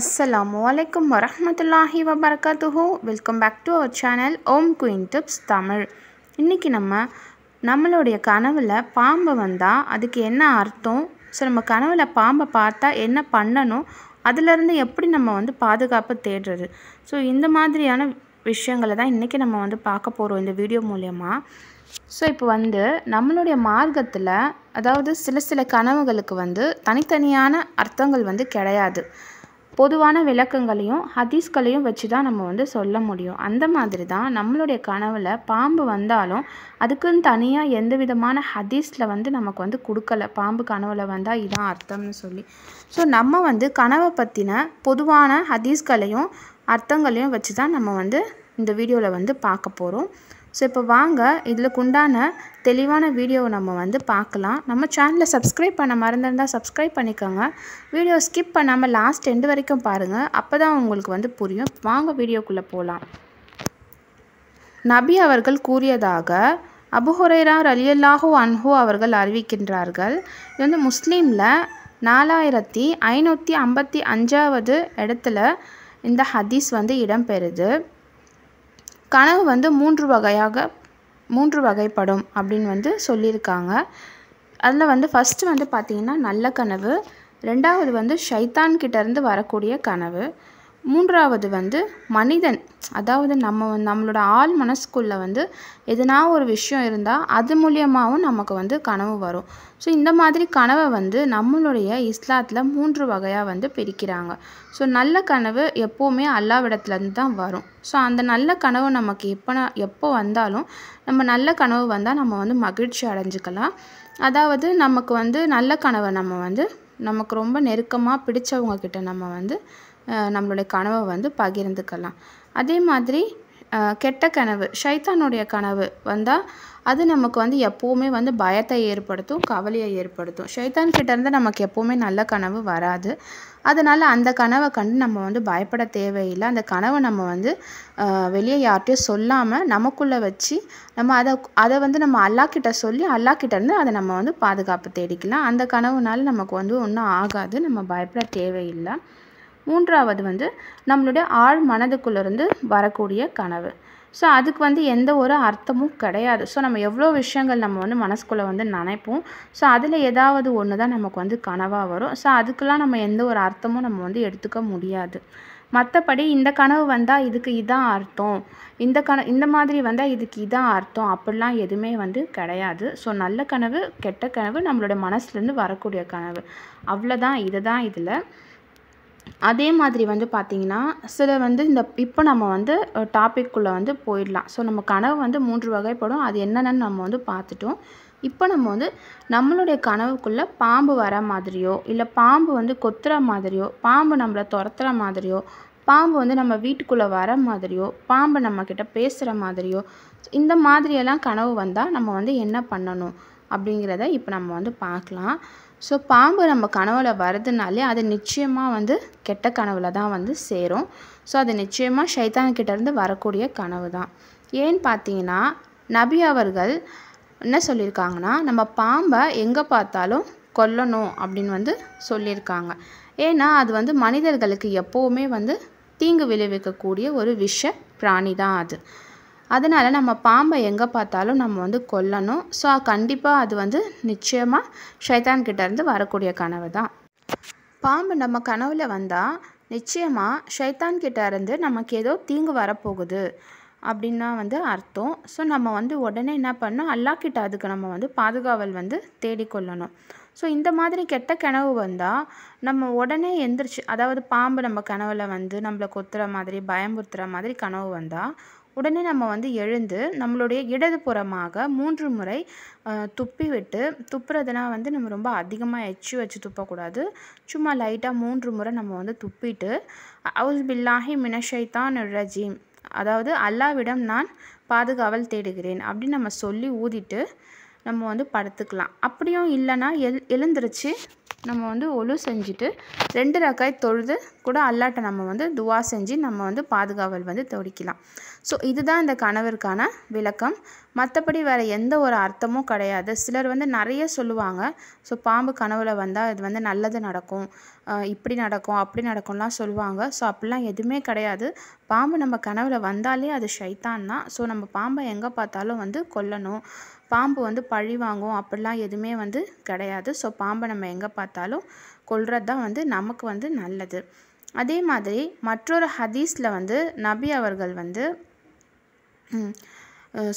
வலைக்கம் வரமத்துல்லாஹி வபர்கத்துஹூ welcome back to our channel Om queen tips Tamil இன்றைக்கி நம்ம நம்மளுடைய கனவில் பாம்பு வந்தால் அதுக்கு என்ன அர்த்தம் ஸோ நம்ம கனவில் பாம்பை பார்த்தா என்ன பண்ணணும் அதிலிருந்து எப்படி நம்ம வந்து பாதுகாப்பு தேடுறது ஸோ இந்த மாதிரியான விஷயங்களை தான் இன்றைக்கி நம்ம வந்து பார்க்க போகிறோம் இந்த வீடியோ மூலயமா ஸோ இப்போ வந்து நம்மளுடைய மார்க்கத்தில் அதாவது சில சில கனவுகளுக்கு வந்து தனித்தனியான அர்த்தங்கள் வந்து கிடையாது பொதுவான விளக்கங்களையும் ஹதீஸ்களையும் வச்சு தான் நம்ம வந்து சொல்ல முடியும் அந்த மாதிரி தான் நம்மளுடைய கனவில் பாம்பு வந்தாலும் அதுக்குன்னு தனியாக எந்த விதமான ஹதீஸில் வந்து நமக்கு வந்து கொடுக்கல பாம்பு கனவில் வந்தால் இதான் அர்த்தம்னு சொல்லி ஸோ நம்ம வந்து கனவை பற்றின பொதுவான ஹதீஸ்களையும் அர்த்தங்களையும் வச்சு தான் நம்ம வந்து இந்த வீடியோவில் வந்து பார்க்க போகிறோம் ஸோ இப்போ வாங்க இதில் குண்டான தெளிவான வீடியோவை நம்ம வந்து பார்க்கலாம் நம்ம சேனலை சப்ஸ்கிரைப் பண்ண மறந்துருந்தால் சப்ஸ்கிரைப் பண்ணிக்கோங்க வீடியோ ஸ்கிப் பண்ணாமல் லாஸ்ட் எண்டு வரைக்கும் பாருங்கள் அப்போ தான் உங்களுக்கு வந்து புரியும் வாங்க வீடியோக்குள்ளே போகலாம் நபி அவர்கள் கூறியதாக அபுஹுரைரா அலியல்லாஹூ அன்ஹூ அவர்கள் அறிவிக்கின்றார்கள் இது வந்து முஸ்லீமில் நாலாயிரத்தி ஐநூற்றி ஐம்பத்தி அஞ்சாவது இடத்துல இந்த ஹதீஸ் வந்து இடம்பெறுது கனவு வந்து மூன்று வகையாக மூன்று வகைப்படும் அப்படின்னு வந்து சொல்லியிருக்காங்க அதில் வந்து ஃபஸ்ட்டு வந்து பார்த்திங்கன்னா நல்ல கனவு ரெண்டாவது வந்து ஷைத்தான் கிட்டேருந்து வரக்கூடிய கனவு மூன்றாவது வந்து மனிதன் அதாவது நம்ம நம்மளோட ஆள் மனசுக்குள்ளே வந்து எதனா ஒரு விஷயம் இருந்தால் அது மூலியமாகவும் நமக்கு வந்து கனவு வரும் ஸோ இந்த மாதிரி கனவை வந்து நம்மளுடைய இஸ்லாத்தில் மூன்று வகையாக வந்து பிரிக்கிறாங்க ஸோ நல்ல கனவு எப்போவுமே அல்லாவிடத்துலேருந்து தான் வரும் ஸோ அந்த நல்ல கனவு நமக்கு எப்போனா எப்போ வந்தாலும் நம்ம நல்ல கனவு வந்தால் நம்ம வந்து மகிழ்ச்சி அடைஞ்சிக்கலாம் அதாவது நமக்கு வந்து நல்ல கனவை நம்ம வந்து நமக்கு ரொம்ப நெருக்கமாக பிடிச்சவங்க கிட்ட நம்ம வந்து நம்மளுடைய கனவை வந்து பகிர்ந்துக்கலாம் அதே மாதிரி கெட்ட கனவு ஷைத்தானுடைய கனவு வந்தால் அது நமக்கு வந்து எப்போவுமே வந்து பயத்தை ஏற்படுத்தும் கவலையை ஏற்படுத்தும் ஷைத்தான் கிட்டேருந்து நமக்கு எப்போவுமே நல்ல கனவு வராது அதனால் அந்த கனவை கண்டு நம்ம வந்து பயப்பட தேவையில்லை அந்த கனவை நம்ம வந்து வெளியே யார்கிட்டையும் சொல்லாமல் நமக்குள்ளே வச்சு நம்ம அதை அதை வந்து நம்ம அல்லாக்கிட்ட சொல்லி அல்லாக்கிட்டேருந்து அதை நம்ம வந்து பாதுகாப்பு தேடிக்கலாம் அந்த கனவுனால நமக்கு வந்து ஒன்றும் ஆகாது நம்ம பயப்பட தேவையில்லை மூன்றாவது வந்து நம்மளுடைய ஆழ் மனதுக்குள்ளேருந்து வரக்கூடிய கனவு ஸோ அதுக்கு வந்து எந்த ஒரு அர்த்தமும் கிடையாது ஸோ நம்ம எவ்வளோ விஷயங்கள் நம்ம வந்து மனசுக்குள்ளே வந்து நினைப்போம் ஸோ அதில் ஏதாவது ஒன்று தான் நமக்கு வந்து கனவாக வரும் ஸோ அதுக்கெலாம் நம்ம எந்த ஒரு அர்த்தமும் நம்ம வந்து எடுத்துக்க முடியாது மற்றபடி இந்த கனவு வந்தால் இதுக்கு இதான் அர்த்தம் இந்த கன இந்த மாதிரி வந்தால் இதுக்கு இதான் அர்த்தம் அப்படிலாம் எதுவுமே வந்து கிடையாது ஸோ நல்ல கனவு கெட்ட கனவு நம்மளோட மனசுலேருந்து வரக்கூடிய கனவு அவ்வளோதான் இதுதான் இதில் அதே மாதிரி வந்து பார்த்திங்கன்னா சில வந்து இந்த இப்போ நம்ம வந்து டாபிக்குள்ளே வந்து போயிடலாம் ஸோ நம்ம கனவு வந்து மூன்று வகைப்படும் அது என்னென்னு நம்ம வந்து பார்த்துட்டோம் இப்போ நம்ம வந்து நம்மளுடைய கனவுக்குள்ளே பாம்பு வர மாதிரியோ இல்லை பாம்பு வந்து கொத்துற மாதிரியோ பாம்பு நம்மளை துரத்துற மாதிரியோ பாம்பு வந்து நம்ம வீட்டுக்குள்ளே வர மாதிரியோ பாம்பு நம்மக்கிட்ட பேசுகிற மாதிரியோ இந்த மாதிரியெல்லாம் கனவு வந்தால் நம்ம வந்து என்ன பண்ணணும் அப்படிங்கிறத இப்போ நம்ம வந்து பார்க்கலாம் ஸோ பாம்பு நம்ம கனவில் வரதுனாலே அது நிச்சயமாக வந்து கெட்ட கனவில் தான் வந்து சேரும் ஸோ அது நிச்சயமாக ஷைத்தான்கிட்டேருந்து வரக்கூடிய கனவு தான் ஏன்னு பார்த்தீங்கன்னா நபி அவர்கள் என்ன சொல்லியிருக்காங்கன்னா நம்ம பாம்பை எங்கே பார்த்தாலும் கொல்லணும் அப்படின்னு வந்து சொல்லியிருக்காங்க ஏன்னா அது வந்து மனிதர்களுக்கு எப்போவுமே வந்து தீங்கு விளைவிக்கக்கூடிய ஒரு விஷ பிராணி தான் அது அதனால் நம்ம பாம்பை எங்கே பார்த்தாலும் நம்ம வந்து கொல்லணும் ஸோ கண்டிப்பாக அது வந்து நிச்சயமாக ஷைத்தான்கிட்டேருந்து வரக்கூடிய கனவு தான் பாம்பு நம்ம கனவில் வந்தால் நிச்சயமாக ஷைத்தான்கிட்ட இருந்து நமக்கு ஏதோ தீங்கு வரப்போகுது அப்படின்னா வந்து அர்த்தம் ஸோ நம்ம வந்து உடனே என்ன பண்ணோம் அல்லாக்கிட்ட அதுக்கு நம்ம வந்து பாதுகாவல் வந்து தேடிக்கொள்ளணும் ஸோ இந்த மாதிரி கெட்ட கனவு வந்தால் நம்ம உடனே எந்திரிச்சு அதாவது பாம்பு நம்ம கனவில் வந்து நம்மளை கொத்துற மாதிரி பயமுறுத்துகிற மாதிரி கனவு வந்தால் உடனே நம்ம வந்து எழுந்து நம்மளுடைய இடது புறமாக மூன்று முறை துப்பி விட்டு துப்புறதுனா வந்து நம்ம ரொம்ப அதிகமாக எச்சு வச்சு துப்பக்கூடாது சும்மா லைட்டாக மூன்று முறை நம்ம வந்து துப்பிட்டு அவுஸ் பில்லாஹி மினஷைத்தான் ரஜீம் அதாவது அல்லாவிடம் நான் பாதுகாவல் தேடுகிறேன் அப்படின்னு நம்ம சொல்லி ஊதிட்டு நம்ம வந்து படுத்துக்கலாம் அப்படியும் இல்லைன்னா எல் எழுந்திரிச்சு நம்ம வந்து ஒழு செஞ்சுட்டு ரெண்டு ரக்காய் தொழுது கூட அல்லாட்ட நம்ம வந்து துவா செஞ்சு நம்ம வந்து பாதுகாவல் வந்து தொடிக்கலாம் ஸோ இதுதான் இந்த கனவிற்கான விளக்கம் மற்றபடி வேறு எந்த ஒரு அர்த்தமும் கிடையாது சிலர் வந்து நிறைய சொல்லுவாங்க ஸோ பாம்பு கனவில் வந்தால் இது வந்து நல்லது நடக்கும் இப்படி நடக்கும் அப்படி நடக்கும்லாம் சொல்லுவாங்க ஸோ அப்படிலாம் எதுவுமே கிடையாது பாம்பு நம்ம கனவில் வந்தாலே அது ஷைத்தான் தான் ஸோ நம்ம பாம்பை எங்கே பார்த்தாலும் வந்து கொல்லணும் பாம்பு வந்து பழி வாங்கும் அப்படிலாம் எதுவுமே வந்து கிடையாது ஸோ பாம்பை நம்ம எங்கே பார்த்தாலும் கொள்வது தான் வந்து நமக்கு வந்து நல்லது அதே மாதிரி மற்றொரு ஹதீஸில் வந்து நபி அவர்கள் வந்து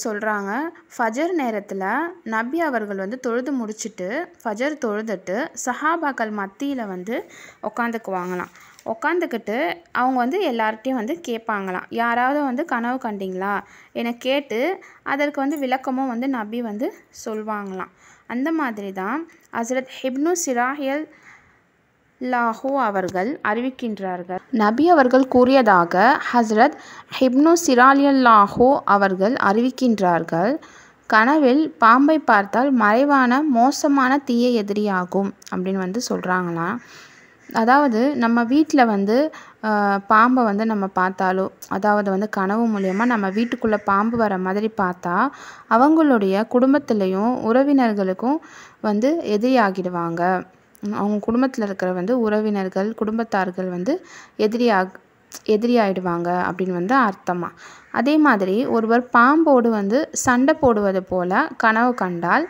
சொல்கிறாங்க ஃபஜர் நேரத்தில் நபி அவர்கள் வந்து தொழுது முடிச்சுட்டு ஃபஜர் தொழுதுட்டு சஹாபாக்கள் மத்தியில் வந்து உக்காந்துக்குவாங்களாம் உக்காந்துக்கிட்டு அவங்க வந்து எல்லார்ட்டையும் வந்து கேட்பாங்களாம் யாராவது வந்து கனவு கண்டிங்களா என கேட்டு அதற்கு வந்து விளக்கமும் வந்து நபி வந்து சொல்வாங்களாம் அந்த மாதிரி தான் ஹசரத் ஹிப்னு சிராஹியல் லாஹோ அவர்கள் அறிவிக்கின்றார்கள் நபி அவர்கள் கூறியதாக ஹஸ்ரத் ஹிப்னு சிராலியல் லாஹோ அவர்கள் அறிவிக்கின்றார்கள் கனவில் பாம்பை பார்த்தால் மறைவான மோசமான தீய எதிரியாகும் அப்படின்னு வந்து சொல்கிறாங்களாம் அதாவது நம்ம வீட்டில் வந்து பாம்பை வந்து நம்ம பார்த்தாலோ அதாவது வந்து கனவு மூலயமா நம்ம வீட்டுக்குள்ளே பாம்பு வர மாதிரி பார்த்தா அவங்களுடைய குடும்பத்துலேயும் உறவினர்களுக்கும் வந்து எதிரியாகிடுவாங்க அவங்க குடும்பத்தில் இருக்கிற வந்து உறவினர்கள் குடும்பத்தார்கள் வந்து எதிரியாக எதிரி அப்படின்னு வந்து அர்த்தமாக அதே மாதிரி ஒருவர் பாம்போடு வந்து சண்டை போடுவது போல் கனவு கண்டால்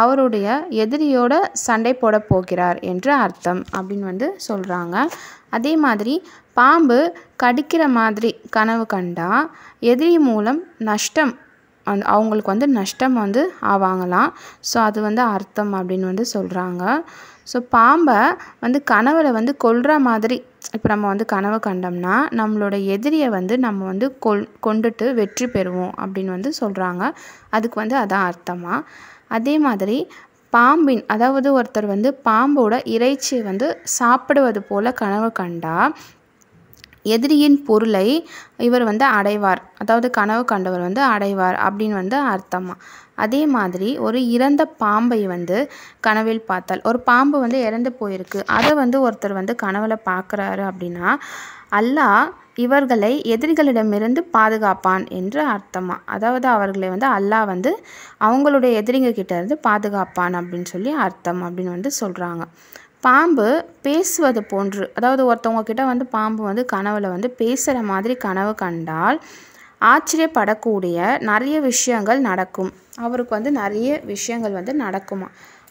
அவருடைய எதிரியோட சண்டை போட போகிறார் என்று அர்த்தம் அப்படின்னு வந்து சொல்கிறாங்க அதே மாதிரி பாம்பு கடிக்கிற மாதிரி கனவு கண்டா எதிரி மூலம் நஷ்டம் அந் அவங்களுக்கு வந்து நஷ்டம் வந்து ஆவாங்களாம் ஸோ அது வந்து அர்த்தம் அப்படின்னு வந்து சொல்கிறாங்க ஸோ பாம்பை வந்து கனவில் வந்து கொல்ற மாதிரி இப்போ நம்ம வந்து கனவு கண்டோம்னா நம்மளோட எதிரியை வந்து நம்ம வந்து கொல் கொண்டுட்டு வெற்றி பெறுவோம் அப்படின்னு வந்து சொல்கிறாங்க அதுக்கு வந்து அதான் அர்த்தமாக அதே மாதிரி பாம்பின் அதாவது ஒருத்தர் வந்து பாம்போட இறைச்சியை வந்து சாப்பிடுவது போல கனவு கண்டா எதிரியின் பொருளை இவர் வந்து அடைவார் அதாவது கனவு கண்டவர் வந்து அடைவார் அப்படின்னு வந்து அர்த்தமாக அதே மாதிரி ஒரு இறந்த பாம்பை வந்து கனவில் பார்த்தால் ஒரு பாம்பு வந்து இறந்து போயிருக்கு அதை வந்து ஒருத்தர் வந்து கனவுல பார்க்குறாரு அப்படின்னா அல்லாஹ் இவர்களை எதிரிகளிடமிருந்து பாதுகாப்பான் என்று அர்த்தமாக அதாவது அவர்களை வந்து அல்லாஹ் வந்து அவங்களுடைய எதிரிங்க கிட்டேருந்து பாதுகாப்பான் அப்படின்னு சொல்லி அர்த்தம் அப்படின்னு வந்து சொல்கிறாங்க பாம்பு பேசுவது போன்று அதாவது ஒருத்தவங்க கிட்ட வந்து பாம்பு வந்து கனவில் வந்து பேசுகிற மாதிரி கனவு கண்டால் ஆச்சரியப்படக்கூடிய நிறைய விஷயங்கள் நடக்கும் அவருக்கு வந்து நிறைய விஷயங்கள் வந்து நடக்குமா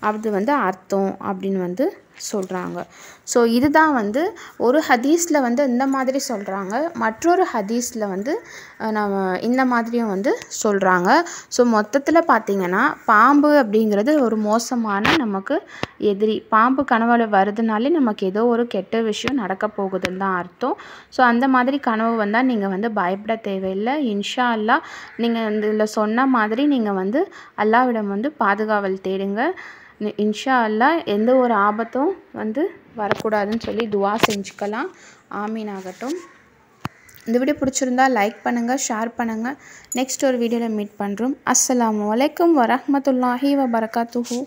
அது வந்து அர்த்தம் அப்படின்னு வந்து சொல்கிறாங்க ஸோ இதுதான் வந்து ஒரு ஹதீஸில் வந்து இந்த மாதிரி சொல்கிறாங்க மற்றொரு ஹதீஸில் வந்து நம்ம இந்த மாதிரியும் வந்து சொல்கிறாங்க ஸோ மொத்தத்தில் பார்த்திங்கன்னா பாம்பு அப்படிங்கிறது ஒரு மோசமான நமக்கு எதிரி பாம்பு கனவு வருதுனாலே நமக்கு ஏதோ ஒரு கெட்ட விஷயம் நடக்க போகுதுன்னு தான் அர்த்தம் ஸோ அந்த மாதிரி கனவு வந்தால் நீங்கள் வந்து பயப்பட தேவையில்லை இன்ஷா அல்லா நீங்கள் இதில் சொன்ன மாதிரி நீங்கள் வந்து அல்லாவிடம் வந்து பாதுகாவல் தேடுங்க இன்ஷா அல்லா எந்த ஒரு ஆபத்தும் வந்து வரக்கூடாதுன்னு சொல்லி துவா செஞ்சுக்கலாம் ஆமீன் ஆகட்டும் இந்த வீடியோ பிடிச்சிருந்தா லைக் பண்ணுங்கள் ஷேர் பண்ணுங்கள் நெக்ஸ்ட் ஒரு வீடியோவில் மீட் பண்ணுறோம் அஸ்லாம் வலைக்கம் வரமத்துல்லாஹி வபரகாத்துஹூ